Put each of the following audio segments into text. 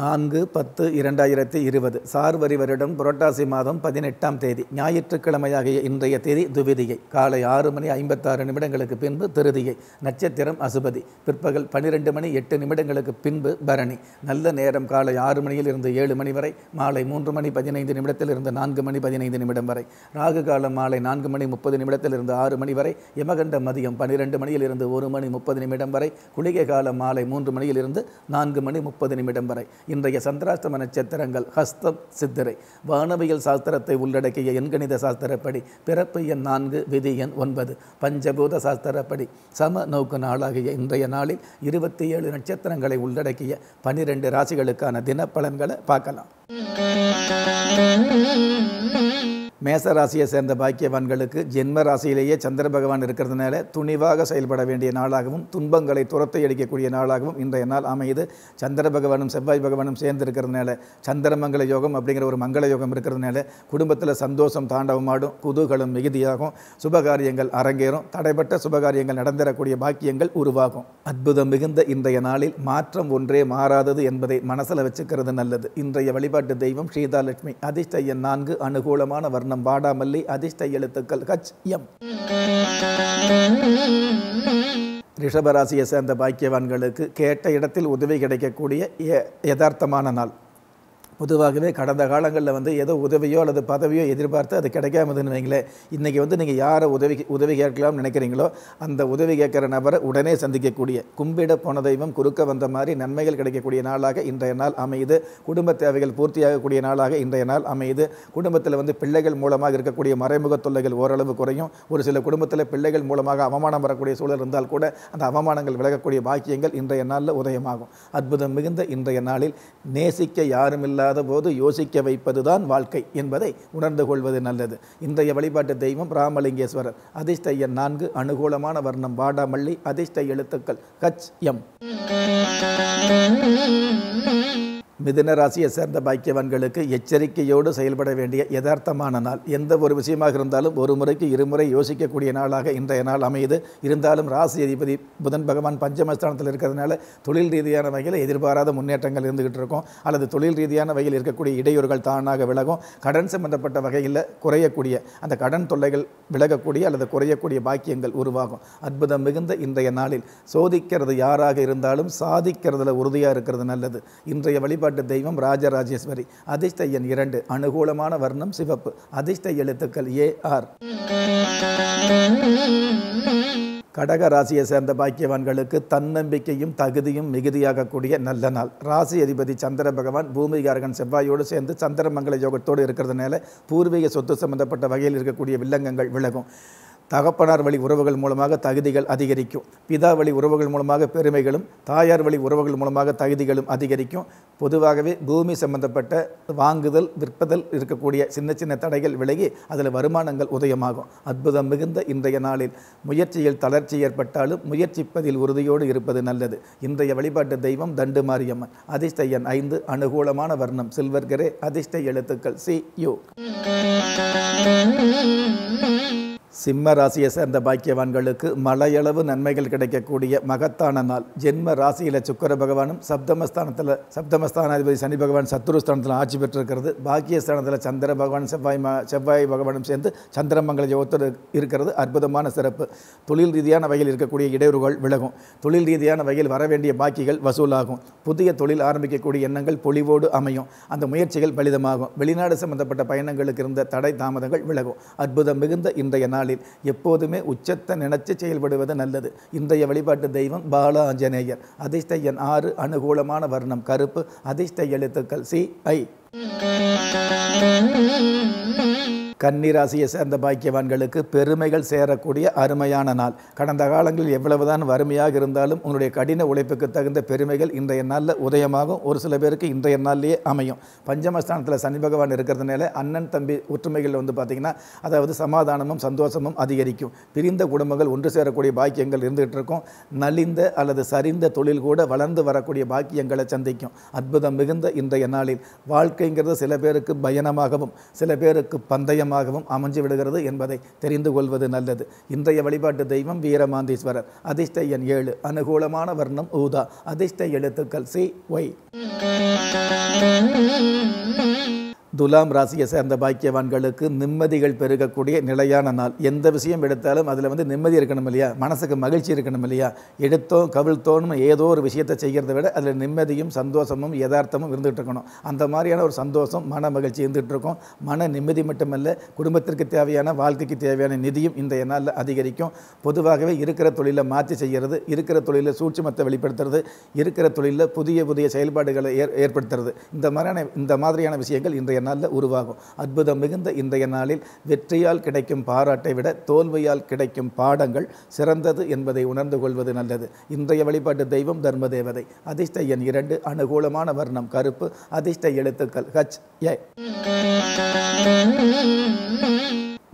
நான்கு பத்து இரண்டாயிரத்தி இருபது சார் வரி வருடம் புரட்டாசி மாதம் பதினெட்டாம் தேதி ஞாயிற்றுக்கிழமையாகிய இன்றைய தேதி துவிதியை காலை ஆறு மணி ஐம்பத்தாறு நிமிடங்களுக்கு பின்பு திருதியை நட்சத்திரம் அசுபதி பிற்பகல் பனிரெண்டு மணி எட்டு நிமிடங்களுக்கு பின்பு பரணி நல்ல நேரம் காலை ஆறு மணியில் இருந்து ஏழு மணி வரை மாலை மூன்று மணி பதினைந்து நிமிடத்தில் இருந்து நான்கு மணி பதினைந்து நிமிடம் வரை ராகு காலம் மாலை நான்கு மணி முப்பது நிமிடத்தில் இருந்து ஆறு மணி வரை யமகண்ட மதியம் பனிரெண்டு மணியில் இருந்து ஒரு மணி முப்பது நிமிடம் வரை குளிகை காலம் மாலை மூன்று மணியில் இருந்து நான்கு மணி முப்பது நிமிடம் வரை இன்றைய சந்திராஷ்டம நட்சத்திரங்கள் ஹஸ்தம் சித்திரை வானவியல் சாஸ்திரத்தை உள்ளடக்கிய எண்கணித சாஸ்திரப்படி பிறப்பு எண் நான்கு விதி எண் ஒன்பது பஞ்சபூத சாஸ்திரப்படி சம நோக்கு நாளாகிய இன்றைய நாளில் இருபத்தி ஏழு நட்சத்திரங்களை உள்ளடக்கிய பனிரெண்டு ராசிகளுக்கான தினப்பலன்களை பார்க்கலாம் மேச ராசியை சேர்ந்த பாக்கியவான்களுக்கு ஜென்ம ராசியிலேயே சந்திர பகவான் இருக்கிறதுனால துணிவாக செயல்பட வேண்டிய நாளாகவும் துன்பங்களை துரத்தை அடிக்கக்கூடிய நாளாகவும் இன்றைய நாள் அமையுது சந்திர பகவானும் செவ்வாய் பகவானும் சேர்ந்து இருக்கிறதுனால சந்திரமங்கல யோகம் அப்படிங்கிற ஒரு மங்கள யோகம் இருக்கிறதுனால குடும்பத்தில் சந்தோஷம் தாண்டவமாடும் குதூகலம் மிகுதியாகும் சுபகாரியங்கள் அரங்கேறும் தடைப்பட்ட சுபகாரியங்கள் நடந்தரக்கூடிய பாக்கியங்கள் உருவாகும் அற்புதம் மிகுந்த இன்றைய நாளில் மாற்றம் ஒன்றே மாறாதது என்பதை மனசில் வச்சுக்கிறது நல்லது இன்றைய வழிபாட்டு தெய்வம் ஸ்ரீதாலட்சுமி அதிஷ்டையன் நான்கு அனுகூலமான வர்ணம் வர்ணம் வாடாமல்லி அதிர்ஷ்ட எழுத்துக்கள் ஹச் எம் ரிஷபராசியை சேர்ந்த பாக்கியவான்களுக்கு கேட்ட இடத்தில் உதவி கிடைக்கக்கூடிய யதார்த்தமான நாள் பொதுவாகவே கடந்த காலங்களில் வந்து ஏதோ உதவியோ அல்லது பதவியோ எதிர்பார்த்து அது கிடைக்காமதுன்னு வைங்களேன் இன்றைக்கி வந்து நீங்கள் யாரை உதவி உதவி கேட்கலாம்னு நினைக்கிறீங்களோ அந்த உதவி கேட்குற நபரை உடனே சந்திக்கக்கூடிய கும்பிட போன தெய்வம் குறுக்க வந்த மாதிரி நன்மைகள் கிடைக்கக்கூடிய நாளாக இன்றைய நாள் அமையுது குடும்ப தேவைகள் பூர்த்தியாகக்கூடிய நாளாக இன்றைய நாள் அமையுது குடும்பத்தில் வந்து பிள்ளைகள் மூலமாக இருக்கக்கூடிய மறைமுக தொல்லைகள் ஓரளவு குறையும் ஒரு சில குடும்பத்தில் பிள்ளைகள் மூலமாக அவமானம் வரக்கூடிய சூழல் இருந்தால் கூட அந்த அவமானங்கள் விலகக்கூடிய பாக்கியங்கள் இன்றைய நாளில் உதயமாகும் அற்புதம் மிகுந்த இன்றைய நாளில் நேசிக்க யாரும் இல்லாத இல்லாத போது யோசிக்க வைப்பதுதான் வாழ்க்கை என்பதை உணர்ந்து கொள்வது நல்லது இன்றைய வழிபாட்டு தெய்வம் ராமலிங்கேஸ்வரர் அதிர்ஷ்ட எண் நான்கு அனுகூலமான வர்ணம் வாடாமல்லி அதிர்ஷ்ட எழுத்துக்கள் கச் எம் மிதுன ராசியை சேர்ந்த பாக்கியவான்களுக்கு எச்சரிக்கையோடு செயல்பட வேண்டிய யதார்த்தமான நாள் எந்த ஒரு விஷயமாக இருந்தாலும் ஒரு முறைக்கு இருமுறை யோசிக்கக்கூடிய நாளாக இன்றைய நாள் அமையுது இருந்தாலும் ராசி அதிபதி புதன் பகவான் பஞ்சமஸ்தானத்தில் இருக்கிறதுனால தொழில் ரீதியான வகையில் எதிர்பாராத முன்னேற்றங்கள் இருந்துகிட்டு இருக்கும் அல்லது தொழில் ரீதியான வகையில் இருக்கக்கூடிய இடையூறுகள் தானாக விலகும் கடன் சம்பந்தப்பட்ட வகையில் குறையக்கூடிய அந்த கடன் தொல்லைகள் விலகக்கூடிய அல்லது குறையக்கூடிய பாக்கியங்கள் உருவாகும் அற்புதம் மிகுந்த இன்றைய நாளில் சோதிக்கிறது யாராக இருந்தாலும் சாதிக்கிறதுல உறுதியாக இருக்கிறது நல்லது இன்றைய வழிபாடு சொல்லப்பட்ட தெய்வம் ராஜராஜேஸ்வரி அதிர்ஷ்ட எண் இரண்டு அனுகூலமான வர்ணம் சிவப்பு அதிர்ஷ்ட எழுத்துக்கள் ஏ ஆர் கடக ராசியை சேர்ந்த பாக்கியவான்களுக்கு தன்னம்பிக்கையும் தகுதியும் மிகுதியாகக்கூடிய நல்ல நாள் ராசி அதிபதி சந்திர பகவான் பூமிகாரகன் செவ்வாயோடு சேர்ந்து சந்திரமங்கல யோகத்தோடு இருக்கிறதுனால பூர்வீக சொத்து சம்பந்தப்பட்ட வகையில் இருக்கக்கூடிய வில்லங்கங்கள் விலகும் தகப்பனார் வழி உறவுகள் மூலமாக தகுதிகள் அதிகரிக்கும் பிதா வழி உறவுகள் மூலமாக பெருமைகளும் தாயார் வழி உறவுகள் மூலமாக தகுதிகளும் அதிகரிக்கும் பொதுவாகவே பூமி சம்பந்தப்பட்ட வாங்குதல் விற்பதல் இருக்கக்கூடிய சின்ன சின்ன தடைகள் விலகி அதில் வருமானங்கள் உதயமாகும் அற்புதம் மிகுந்த இன்றைய நாளில் முயற்சியில் தளர்ச்சி ஏற்பட்டாலும் முயற்சிப்பதில் உறுதியோடு இருப்பது நல்லது இன்றைய வழிபாட்டு தெய்வம் தண்டு மாரியம்மன் அதிர்ஷ்ட எண் ஐந்து அனுகூலமான வர்ணம் சில்வர்கரே அதிர்ஷ்ட எழுத்துக்கள் சி யூ சிம்ம ராசியை சேர்ந்த பாக்கியவான்களுக்கு மலையளவு நன்மைகள் கிடைக்கக்கூடிய மகத்தான நாள் ஜென்ம ராசியில் சுக்கர பகவானும் சப்தமஸ்தானத்தில் சப்தமஸ்தானாதிபதி சனி பகவான் சத்துருஸ்தானத்தில் ஆட்சி பெற்றிருக்கிறது பாக்கியஸ்தானத்தில் சந்திர பகவான் செவ்வாய் மா செவ்வாய் பகவானும் சேர்ந்து சந்திரமங்கல யோகத்தோடு இருக்கிறது அற்புதமான சிறப்பு தொழில் ரீதியான வகையில் இருக்கக்கூடிய இடையூறுகள் விலகும் தொழில் ரீதியான வகையில் வர வேண்டிய பாக்கிகள் வசூலாகும் புதிய தொழில் ஆரம்பிக்கக்கூடிய எண்ணங்கள் பொலிவோடு அமையும் அந்த முயற்சிகள் பலிதமாகும் வெளிநாடு சம்பந்தப்பட்ட பயணங்களுக்கு இருந்த தடை தாமதங்கள் விலகும் அற்புதம் மிகுந்த இன்றைய நாள் நாளில் எப்போதுமே உச்சத்தை நினைச்சு செயல்படுவது நல்லது இன்றைய வழிபாட்டு தெய்வம் பால ஆஞ்சநேயர் அதிர்ஷ்ட எண் ஆறு அனுகூலமான வர்ணம் கருப்பு அதிர்ஷ்ட எழுத்துக்கள் சி ஐ கன்னிராசியை சேர்ந்த பாக்கியவான்களுக்கு பெருமைகள் சேரக்கூடிய அருமையான நாள் கடந்த காலங்களில் எவ்வளவுதான் வறுமையாக இருந்தாலும் உங்களுடைய கடின உழைப்புக்கு தகுந்த பெருமைகள் இன்றைய நாளில் உதயமாகும் ஒரு சில பேருக்கு இன்றைய நாள்லேயே அமையும் பஞ்சமஸ்தானத்தில் சனி பகவான் இருக்கிறதுனால அண்ணன் தம்பி ஒற்றுமைகள் வந்து பார்த்திங்கன்னா அதாவது சமாதானமும் சந்தோஷமும் அதிகரிக்கும் பிரிந்த குடும்பங்கள் ஒன்று சேரக்கூடிய பாக்கியங்கள் இருந்துகிட்டு இருக்கும் நலிந்த அல்லது சரிந்த தொழில் கூட வளர்ந்து வரக்கூடிய பாக்கியங்களை சந்திக்கும் அற்புதம் மிகுந்த இன்றைய நாளில் வாழ்க்கைங்கிறது சில பேருக்கு பயணமாகவும் சில பேருக்கு பந்தயம் தெய்வமாகவும் அமைஞ்சு விடுகிறது என்பதை தெரிந்து கொள்வது நல்லது இன்றைய வழிபாட்டு தெய்வம் வீரமாந்தீஸ்வரர் அதிர்ஷ்ட எண் ஏழு அனுகூலமான வர்ணம் ஊதா அதிர்ஷ்ட எழுத்துக்கள் சி ஒய் துலாம் ராசியை சேர்ந்த பாக்கியவான்களுக்கு நிம்மதிகள் பெருகக்கூடிய நிலையான நாள் எந்த விஷயம் எடுத்தாலும் அதில் வந்து நிம்மதி இருக்கணும் இல்லையா மனசுக்கு மகிழ்ச்சி இருக்கணும் இல்லையா எடுத்தோம் கவிழ்த்தோன்னு ஏதோ ஒரு விஷயத்தை செய்கிறத விட அதில் நிம்மதியும் சந்தோஷமும் யதார்த்தமும் இருந்துகிட்டு இருக்கணும் அந்த மாதிரியான ஒரு சந்தோஷம் மன மகிழ்ச்சி இருந்துகிட்டு இருக்கும் மன நிம்மதி மட்டுமல்ல குடும்பத்திற்கு தேவையான வாழ்க்கைக்கு தேவையான நிதியும் இந்த நாளில் அதிகரிக்கும் பொதுவாகவே இருக்கிற தொழிலை மாற்றி செய்கிறது இருக்கிற தொழிலில் சூட்சமத்தை வெளிப்படுத்துறது இருக்கிற தொழிலில் புதிய புதிய செயல்பாடுகளை ஏற்படுத்துறது இந்த மாதிரியான இந்த மாதிரியான விஷயங்கள் இன்றைய நாளில் உருவாகும் அற்புதம் மிகுந்த இன்றைய நாளில் வெற்றியால் கிடைக்கும் பாராட்டை விட தோல்வியால் கிடைக்கும் பாடங்கள் சிறந்தது என்பதை உணர்ந்து கொள்வது நல்லது இன்றைய வழிபாட்டு தெய்வம் தர்ம தேவதை அதிர்ஷ்ட எண் இரண்டு அனுகூலமான வர்ணம் கருப்பு அதிர்ஷ்ட எழுத்துக்கள் ஹச் ஏ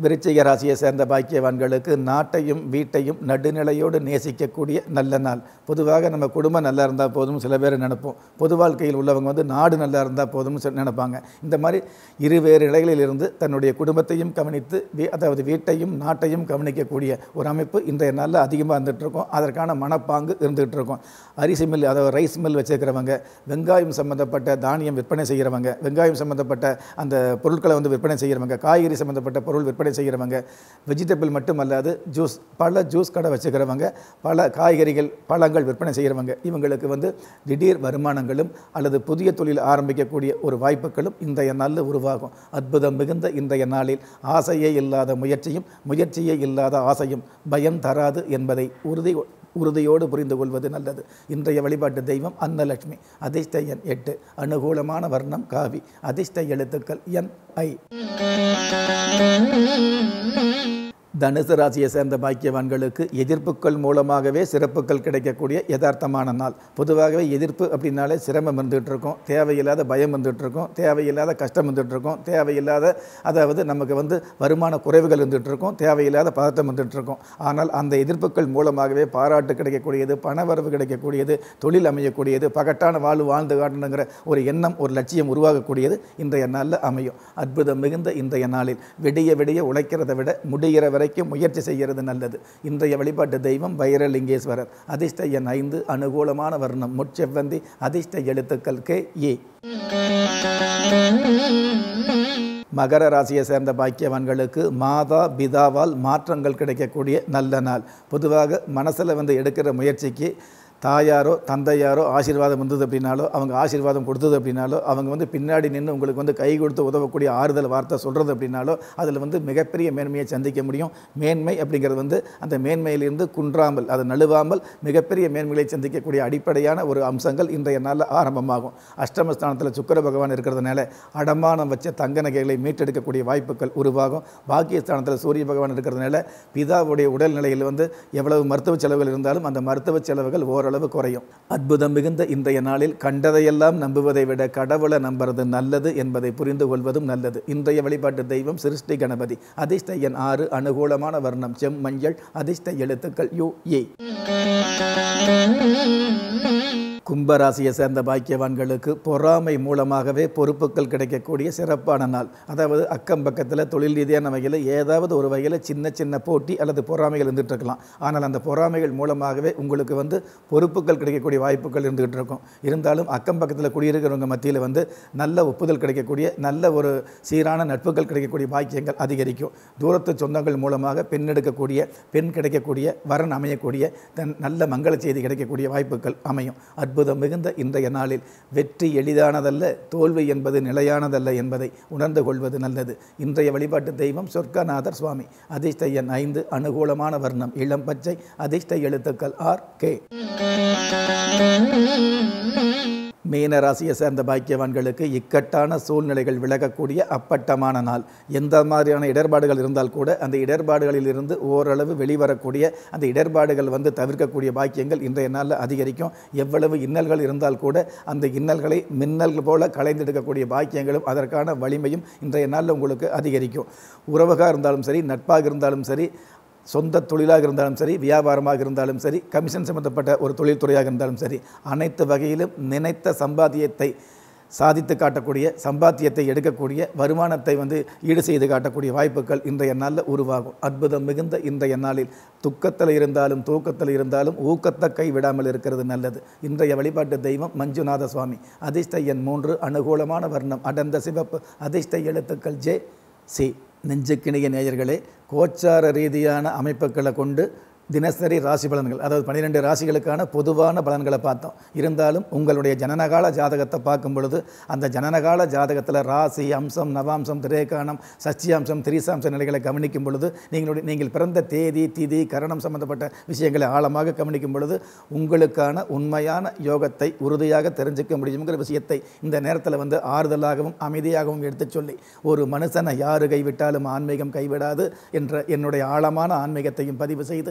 விருச்சிக ராசியை சேர்ந்த பாக்கியவான்களுக்கு நாட்டையும் வீட்டையும் நடுநிலையோடு நேசிக்கக்கூடிய நல்ல நாள் பொதுவாக நம்ம குடும்பம் நல்லா இருந்தால் போதும் சில பேர் நினைப்போம் பொது வாழ்க்கையில் உள்ளவங்க வந்து நாடு நல்லா இருந்தால் போதும் நினைப்பாங்க இந்த மாதிரி இருவேறு இலைகளில் இருந்து தன்னுடைய குடும்பத்தையும் கவனித்து அதாவது வீட்டையும் நாட்டையும் கவனிக்கக்கூடிய ஒரு அமைப்பு இன்றைய நாளில் அதிகமாக இருந்துகிட்ருக்கோம் அதற்கான மனப்பாங்கு இருந்துகிட்டு இருக்கோம் அரிசி மில் அதாவது ரைஸ் மில் வச்சுருக்கிறவங்க வெங்காயம் சம்மந்தப்பட்ட தானியம் விற்பனை செய்கிறவங்க வெங்காயம் சம்மந்தப்பட்ட அந்த பொருட்களை வந்து விற்பனை செய்கிறவங்க காய்கறி சம்மந்தப்பட்ட பொருள் விற்பனை கடை செய்கிறவங்க வெஜிடபிள் மட்டும் அல்லாது ஜூஸ் பல ஜூஸ் கடை வச்சுக்கிறவங்க பல காய்கறிகள் பழங்கள் விற்பனை செய்கிறவங்க இவங்களுக்கு வந்து திடீர் வருமானங்களும் அல்லது புதிய தொழில் ஆரம்பிக்கக்கூடிய ஒரு வாய்ப்புகளும் இன்றைய நாளில் உருவாகும் அற்புதம் மிகுந்த இன்றைய நாளில் ஆசையே இல்லாத முயற்சியும் முயற்சியே இல்லாத ஆசையும் பயம் தராது என்பதை உறுதி உறுதியோடு புரிந்து கொள்வது நல்லது இன்றைய வழிபாட்டு தெய்வம் அன்னலட்சுமி அதிர்ஷ்ட எண் எட்டு அனுகூலமான வர்ணம் காவி அதிர்ஷ்ட எழுத்துக்கள் என் ஐ தனுசு ராசியை சேர்ந்த பாக்கியவான்களுக்கு எதிர்ப்புகள் மூலமாகவே சிறப்புகள் கிடைக்கக்கூடிய யதார்த்தமான நாள் பொதுவாகவே எதிர்ப்பு அப்படின்னாலே சிரமம் இருந்துகிட்டு இருக்கும் தேவையில்லாத பயம் இருந்துகிட்டு இருக்கும் தேவையில்லாத கஷ்டம் இருந்துகிட்டு இருக்கும் தேவையில்லாத அதாவது நமக்கு வந்து வருமான குறைவுகள் இருந்துகிட்டு இருக்கும் தேவையில்லாத பதட்டம் இருந்துகிட்டு இருக்கும் ஆனால் அந்த எதிர்ப்புகள் மூலமாகவே பாராட்டு கிடைக்கக்கூடியது பணவரவு கிடைக்கக்கூடியது தொழில் அமையக்கூடியது பகட்டான வாழ்வு வாழ்ந்து காட்டணுங்கிற ஒரு எண்ணம் ஒரு லட்சியம் உருவாகக்கூடியது இன்றைய நாளில் அமையும் அற்புதம் மிகுந்த இன்றைய நாளில் விடிய விடிய உழைக்கிறத விட முடிகிற வரை வைக்க முயற்சி செய்கிறது நல்லது இன்றைய வழிபாட்டு தெய்வம் வைரலிங்கேஸ்வரர் அதிர்ஷ்ட எண் ஐந்து அனுகூலமான வர்ணம் முச்செவ்வந்தி அதிர்ஷ்ட எழுத்துக்கள் கே ஏ மகர ராசியை சேர்ந்த பாக்கியவான்களுக்கு மாதா பிதாவால் மாற்றங்கள் கிடைக்கக்கூடிய நல்ல நாள் பொதுவாக மனசில் வந்து எடுக்கிற முயற்சிக்கு தாயாரோ தந்தையாரோ ஆசீர்வாதம் வந்தது அப்படின்னாலோ அவங்க ஆசீர்வாதம் கொடுத்தது அப்படின்னாலோ அவங்க வந்து பின்னாடி நின்று உங்களுக்கு வந்து கை கொடுத்து உதவக்கூடிய ஆறுதல் வார்த்தை சொல்கிறது அப்படின்னாலோ அதில் வந்து மிகப்பெரிய மேன்மையை சந்திக்க முடியும் மேன்மை அப்படிங்கிறது வந்து அந்த மேன்மையிலிருந்து குன்றாமல் அதை நழுவாமல் மிகப்பெரிய மேன்மைகளை சந்திக்கக்கூடிய அடிப்படையான ஒரு அம்சங்கள் இன்றைய நாளில் ஆரம்பமாகும் அஷ்டமஸ்தானத்தில் சுக்கர பகவான் இருக்கிறதுனால அடமானம் வச்ச தங்க நகைகளை மீட்டெடுக்கக்கூடிய வாய்ப்புகள் உருவாகும் பாக்கியஸ்தானத்தில் சூரிய பகவான் இருக்கிறதுனால பிதாவுடைய உடல்நிலையில் வந்து எவ்வளவு மருத்துவ செலவுகள் இருந்தாலும் அந்த மருத்துவ செலவுகள் ஓர ஓரளவு குறையும் அற்புதம் மிகுந்த இன்றைய நாளில் கண்டதையெல்லாம் நம்புவதை விட கடவுளை நம்புறது நல்லது என்பதை புரிந்து கொள்வதும் நல்லது இன்றைய வழிபாட்டு தெய்வம் சிருஷ்டி கணபதி அதிர்ஷ்ட எண் ஆறு அனுகூலமான வர்ணம் செம் மஞ்சள் அதிர்ஷ்ட எழுத்துக்கள் யு ஏ கும்பராசியை சேர்ந்த பாக்கியவான்களுக்கு பொறாமை மூலமாகவே பொறுப்புகள் கிடைக்கக்கூடிய சிறப்பான நாள் அதாவது அக்கம் பக்கத்தில் தொழில் ரீதியான வகையில் ஏதாவது ஒரு வகையில் சின்ன சின்ன போட்டி அல்லது பொறாமைகள் இருந்துகிட்டு இருக்கலாம் ஆனால் அந்த பொறாமைகள் மூலமாகவே உங்களுக்கு வந்து பொறுப்புகள் கிடைக்கக்கூடிய வாய்ப்புகள் இருந்துகிட்டு இருக்கும் இருந்தாலும் அக்கம் பக்கத்தில் குடியிருக்கிறவங்க மத்தியில் வந்து நல்ல ஒப்புதல் கிடைக்கக்கூடிய நல்ல ஒரு சீரான நட்புகள் கிடைக்கக்கூடிய பாக்கியங்கள் அதிகரிக்கும் தூரத்து சொந்தங்கள் மூலமாக பெண் எடுக்கக்கூடிய பெண் கிடைக்கக்கூடிய வரன் அமையக்கூடிய தன் நல்ல மங்கள செய்தி கிடைக்கக்கூடிய வாய்ப்புகள் அமையும் அற்புத அற்புதம் மிகுந்த இன்றைய நாளில் வெற்றி எளிதானதல்ல தோல்வி என்பது நிலையானதல்ல என்பதை உணர்ந்து கொள்வது நல்லது இன்றைய வழிபாட்டு தெய்வம் சொர்க்கநாதர் சுவாமி அதிர்ஷ்டையன் ஐந்து அனுகூலமான வர்ணம் இளம் பச்சை அதிர்ஷ்ட எழுத்துக்கள் ஆர் கே மீன ராசியை சேர்ந்த பாக்கியவான்களுக்கு இக்கட்டான சூழ்நிலைகள் விலகக்கூடிய அப்பட்டமான நாள் எந்த மாதிரியான இடர்பாடுகள் இருந்தால் கூட அந்த இடர்பாடுகளில் இருந்து ஓரளவு வெளிவரக்கூடிய அந்த இடர்பாடுகள் வந்து தவிர்க்கக்கூடிய பாக்கியங்கள் இன்றைய நாளில் அதிகரிக்கும் எவ்வளவு இன்னல்கள் இருந்தால் கூட அந்த இன்னல்களை மின்னல்கள் போல கலைந்தெடுக்கக்கூடிய பாக்கியங்களும் அதற்கான வலிமையும் இன்றைய நாளில் உங்களுக்கு அதிகரிக்கும் உறவுகாக இருந்தாலும் சரி நட்பாக இருந்தாலும் சரி சொந்த தொழிலாக இருந்தாலும் சரி வியாபாரமாக இருந்தாலும் சரி கமிஷன் சம்மந்தப்பட்ட ஒரு தொழில்துறையாக இருந்தாலும் சரி அனைத்து வகையிலும் நினைத்த சம்பாத்தியத்தை சாதித்து காட்டக்கூடிய சம்பாத்தியத்தை எடுக்கக்கூடிய வருமானத்தை வந்து ஈடு செய்து காட்டக்கூடிய வாய்ப்புகள் இன்றைய நாளில் உருவாகும் அற்புதம் மிகுந்த இன்றைய நாளில் துக்கத்தில் இருந்தாலும் தூக்கத்தில் இருந்தாலும் ஊக்கத்தை கை விடாமல் இருக்கிறது நல்லது இன்றைய வழிபாட்டு தெய்வம் மஞ்சுநாத சுவாமி அதிர்ஷ்ட எண் மூன்று அனுகூலமான வர்ணம் அடர்ந்த சிவப்பு அதிர்ஷ்ட எழுத்துக்கள் ஜே சி நெஞ்சுக்கிணிய நேயர்களே கோச்சார ரீதியான அமைப்புகளை கொண்டு தினசரி ராசி பலன்கள் அதாவது பனிரெண்டு ராசிகளுக்கான பொதுவான பலன்களை பார்த்தோம் இருந்தாலும் உங்களுடைய ஜனனகால ஜாதகத்தை பார்க்கும் பொழுது அந்த ஜனனகால ஜாதகத்தில் ராசி அம்சம் நவாம்சம் திரேகானம் சச்சியாம்சம் திரிசாம்ச நிலைகளை கவனிக்கும் பொழுது நீங்களுடைய நீங்கள் பிறந்த தேதி திதி கரணம் சம்பந்தப்பட்ட விஷயங்களை ஆழமாக கவனிக்கும் பொழுது உங்களுக்கான உண்மையான யோகத்தை உறுதியாக தெரிஞ்சுக்க முடியுங்கிற விஷயத்தை இந்த நேரத்தில் வந்து ஆறுதலாகவும் அமைதியாகவும் எடுத்துச் சொல்லி ஒரு மனுஷனை யாரு கைவிட்டாலும் ஆன்மீகம் கைவிடாது என்ற என்னுடைய ஆழமான ஆன்மீகத்தையும் பதிவு செய்து